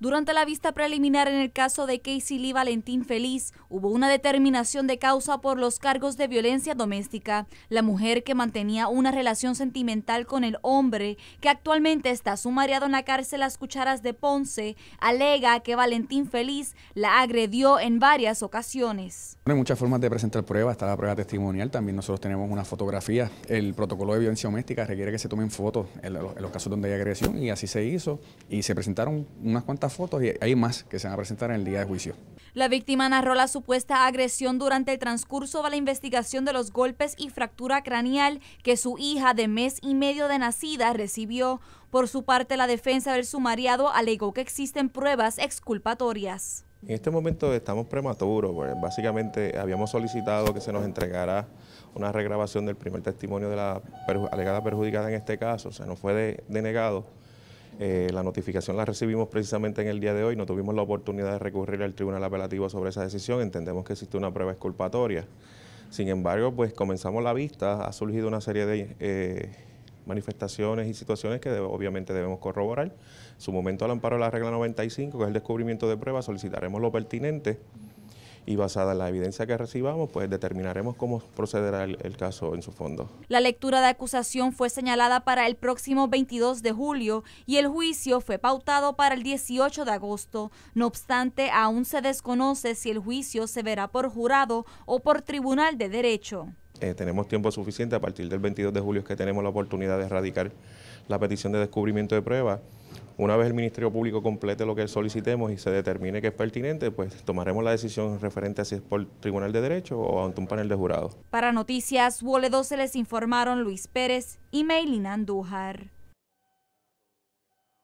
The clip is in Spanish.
Durante la vista preliminar en el caso de Casey Lee Valentín Feliz, hubo una determinación de causa por los cargos de violencia doméstica. La mujer que mantenía una relación sentimental con el hombre, que actualmente está sumariado en la cárcel Las Cucharas de Ponce, alega que Valentín Feliz la agredió en varias ocasiones. Hay muchas formas de presentar pruebas, está la prueba testimonial, también nosotros tenemos una fotografía. El protocolo de violencia doméstica requiere que se tomen fotos en los casos donde hay agresión y así se hizo y se presentaron unas cuantas fotos y hay más que se van a presentar en el día de juicio. La víctima narró la supuesta agresión durante el transcurso de la investigación de los golpes y fractura craneal que su hija de mes y medio de nacida recibió. Por su parte, la defensa del sumariado alegó que existen pruebas exculpatorias. En este momento estamos prematuros, pues, básicamente habíamos solicitado que se nos entregara una regrabación del primer testimonio de la alegada perjudicada en este caso, se nos fue denegado. Eh, la notificación la recibimos precisamente en el día de hoy, no tuvimos la oportunidad de recurrir al Tribunal Apelativo sobre esa decisión, entendemos que existe una prueba exculpatoria. Sin embargo, pues comenzamos la vista, ha surgido una serie de eh, manifestaciones y situaciones que obviamente debemos corroborar. Su momento al amparo de la regla 95, que es el descubrimiento de pruebas, solicitaremos lo pertinente y basada en la evidencia que recibamos, pues determinaremos cómo procederá el, caso en su fondo. La lectura de acusación fue señalada para el próximo 22 de julio y el juicio fue pautado para el 18 de agosto. No obstante, aún se desconoce si el juicio se verá por jurado o por tribunal de derecho. Eh, tenemos tiempo suficiente, a partir del 22 de julio es que tenemos la oportunidad de erradicar la petición de descubrimiento de pruebas. Una vez el Ministerio Público complete lo que solicitemos y se determine que es pertinente, pues tomaremos la decisión referente a si es por Tribunal de Derecho o ante un panel de jurados. Para Noticias Wole se les informaron Luis Pérez y Meilin Andújar.